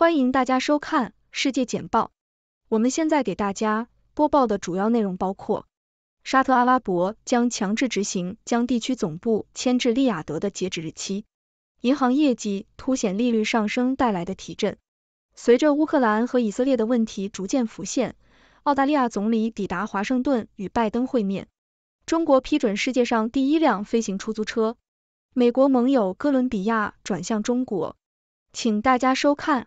欢迎大家收看世界简报。我们现在给大家播报的主要内容包括：沙特阿拉伯将强制执行将地区总部迁至利雅得的截止日期；银行业绩凸显利率上升带来的提振；随着乌克兰和以色列的问题逐渐浮现，澳大利亚总理抵达华盛顿与拜登会面；中国批准世界上第一辆飞行出租车；美国盟友哥伦比亚转向中国。请大家收看。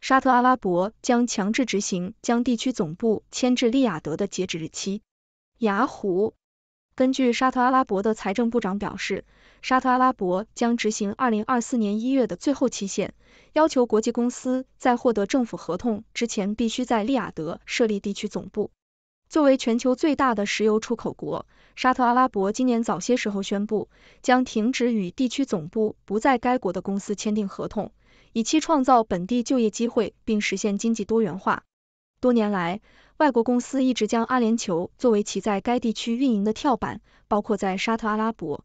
沙特阿拉伯将强制执行将地区总部迁至利雅得的截止日期。雅虎根据沙特阿拉伯的财政部长表示，沙特阿拉伯将执行二零二四年一月的最后期限，要求国际公司在获得政府合同之前必须在利雅得设立地区总部。作为全球最大的石油出口国，沙特阿拉伯今年早些时候宣布将停止与地区总部不在该国的公司签订合同。以期创造本地就业机会，并实现经济多元化。多年来，外国公司一直将阿联酋作为其在该地区运营的跳板，包括在沙特阿拉伯。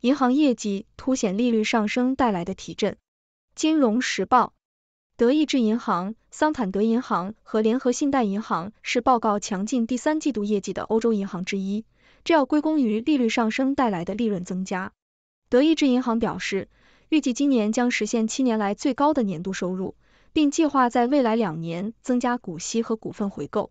银行业绩凸显利率上升带来的提振。金融时报，德意志银行、桑坦德银行和联合信贷银行是报告强劲第三季度业绩的欧洲银行之一，这要归功于利率上升带来的利润增加。德意志银行表示。预计今年将实现七年来最高的年度收入，并计划在未来两年增加股息和股份回购。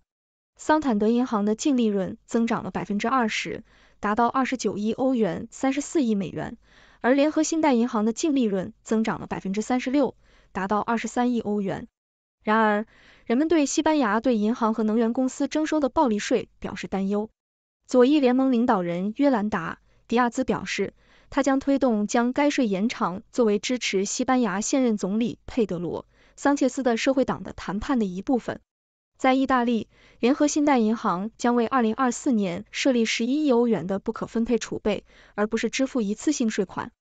桑坦德银行的净利润增长了百分之二十，达到二十九亿欧元（三十四亿美元），而联合信贷银行的净利润增长了百分之三十六，达到二十三亿欧元。然而，人们对西班牙对银行和能源公司征收的暴利税表示担忧。左翼联盟领导人约兰达·迪亚兹表示。他将推动将该税延长作为支持西班牙现任总理佩德罗·桑切斯的社会党的谈判的一部分。在意大利，联合信贷银行将为二零二四年设立十一亿欧元的不可分配储备，而不是支付一次性税款。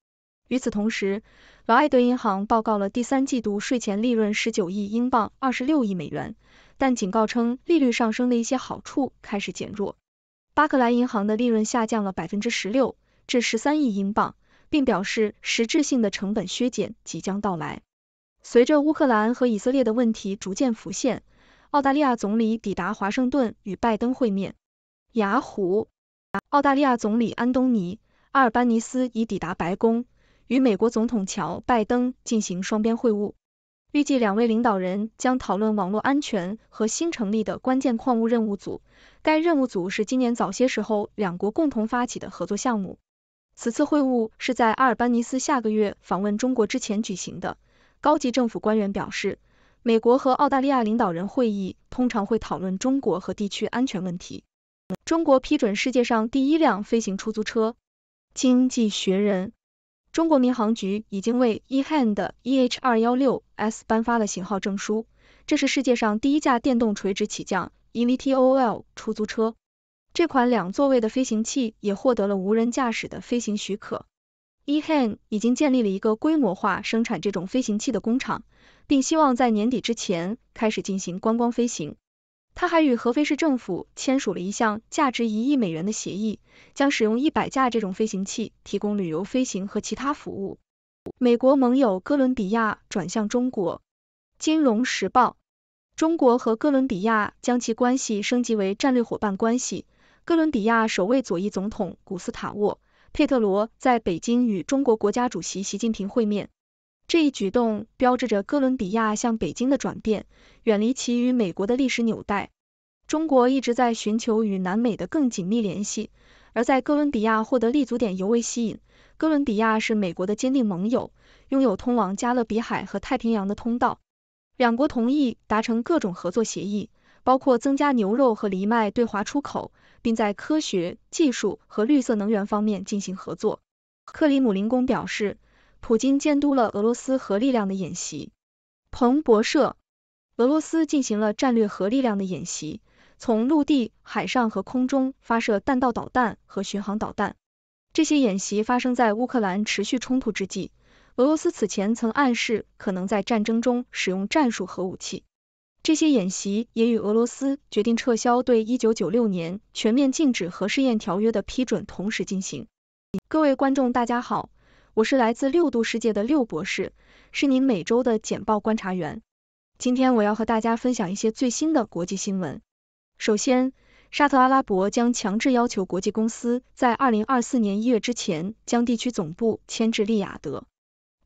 与此同时，劳埃德银行报告了第三季度税前利润十九亿英镑二十六亿美元，但警告称利率上升的一些好处开始减弱。巴克莱银行的利润下降了百分之十六。至十三亿英镑，并表示实质性的成本削减即将到来。随着乌克兰和以色列的问题逐渐浮现，澳大利亚总理抵达华盛顿与拜登会面。雅虎，澳大利亚总理安东尼阿尔班尼斯已抵达白宫，与美国总统乔拜登进行双边会晤。预计两位领导人将讨论网络安全和新成立的关键矿物任务组。该任务组是今年早些时候两国共同发起的合作项目。此次会晤是在阿尔班尼斯下个月访问中国之前举行的。高级政府官员表示，美国和澳大利亚领导人会议通常会讨论中国和地区安全问题。中国批准世界上第一辆飞行出租车。经济学人，中国民航局已经为 EH 的 EH 二幺六 S 颁发了型号证书，这是世界上第一架电动垂直起降 （eVTOL） 出租车。这款两座位的飞行器也获得了无人驾驶的飞行许可。e h a n d 已经建立了一个规模化生产这种飞行器的工厂，并希望在年底之前开始进行观光飞行。他还与合肥市政府签署了一项价值一亿美元的协议，将使用一百架这种飞行器提供旅游飞行和其他服务。美国盟友哥伦比亚转向中国。《金融时报》：中国和哥伦比亚将其关系升级为战略伙伴关系。哥伦比亚首位左翼总统古斯塔沃·佩特罗在北京与中国国家主席习近平会面，这一举动标志着哥伦比亚向北京的转变，远离其与美国的历史纽带。中国一直在寻求与南美的更紧密联系，而在哥伦比亚获得立足点尤为吸引。哥伦比亚是美国的坚定盟友，拥有通往加勒比海和太平洋的通道。两国同意达成各种合作协议，包括增加牛肉和藜麦对华出口。并在科学技术和绿色能源方面进行合作。克里姆林宫表示，普京监督了俄罗斯核力量的演习。彭博社，俄罗斯进行了战略核力量的演习，从陆地、海上和空中发射弹道导弹和巡航导弹。这些演习发生在乌克兰持续冲突之际。俄罗斯此前曾暗示可能在战争中使用战术核武器。这些演习也与俄罗斯决定撤销对一九九六年全面禁止核试验条约的批准同时进行。各位观众，大家好，我是来自六度世界的六博士，是您每周的简报观察员。今天我要和大家分享一些最新的国际新闻。首先，沙特阿拉伯将强制要求国际公司在二零二四年一月之前将地区总部迁至利雅得。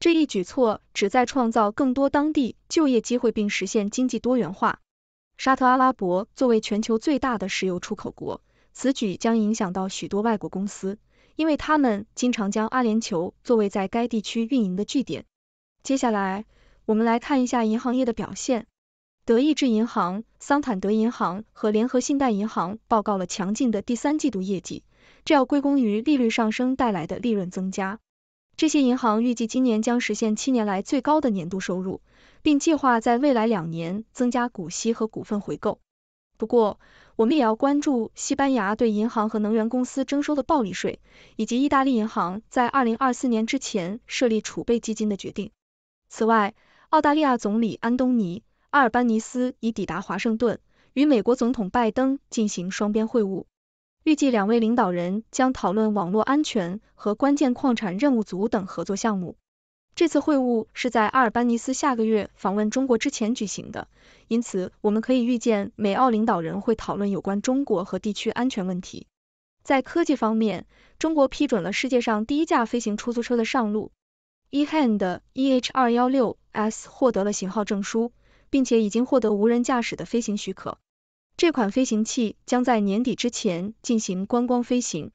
这一举措旨在创造更多当地就业机会，并实现经济多元化。沙特阿拉伯作为全球最大的石油出口国，此举将影响到许多外国公司，因为他们经常将阿联酋作为在该地区运营的据点。接下来，我们来看一下银行业的表现。德意志银行、桑坦德银行和联合信贷银行报告了强劲的第三季度业绩，这要归功于利率上升带来的利润增加。这些银行预计今年将实现七年来最高的年度收入，并计划在未来两年增加股息和股份回购。不过，我们也要关注西班牙对银行和能源公司征收的暴利税，以及意大利银行在二零二四年之前设立储备基金的决定。此外，澳大利亚总理安东尼·阿尔班尼斯已抵达华盛顿，与美国总统拜登进行双边会晤。预计两位领导人将讨论网络安全和关键矿产任务组等合作项目。这次会晤是在阿尔巴尼斯下个月访问中国之前举行的，因此我们可以预见美澳领导人会讨论有关中国和地区安全问题。在科技方面，中国批准了世界上第一架飞行出租车的上路，EH-216S 获得了型号证书，并且已经获得无人驾驶的飞行许可。这款飞行器将在年底之前进行观光飞行，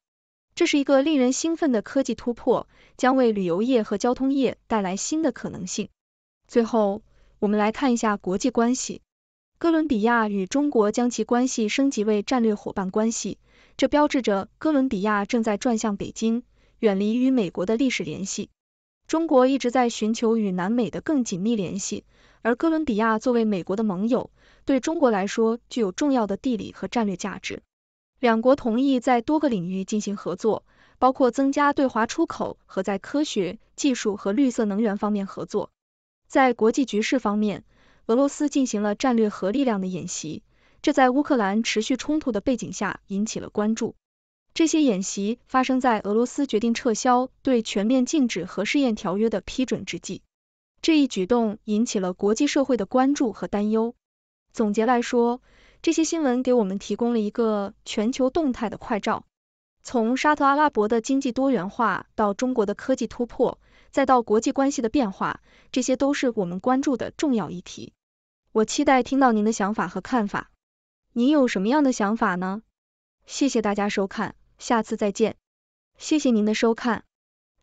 这是一个令人兴奋的科技突破，将为旅游业和交通业带来新的可能性。最后，我们来看一下国际关系，哥伦比亚与中国将其关系升级为战略伙伴关系，这标志着哥伦比亚正在转向北京，远离与美国的历史联系。中国一直在寻求与南美的更紧密联系。而哥伦比亚作为美国的盟友，对中国来说具有重要的地理和战略价值。两国同意在多个领域进行合作，包括增加对华出口和在科学技术和绿色能源方面合作。在国际局势方面，俄罗斯进行了战略核力量的演习，这在乌克兰持续冲突的背景下引起了关注。这些演习发生在俄罗斯决定撤销对全面禁止核试验条约的批准之际。这一举动引起了国际社会的关注和担忧。总结来说，这些新闻给我们提供了一个全球动态的快照。从沙特阿拉伯的经济多元化到中国的科技突破，再到国际关系的变化，这些都是我们关注的重要议题。我期待听到您的想法和看法。您有什么样的想法呢？谢谢大家收看，下次再见。谢谢您的收看。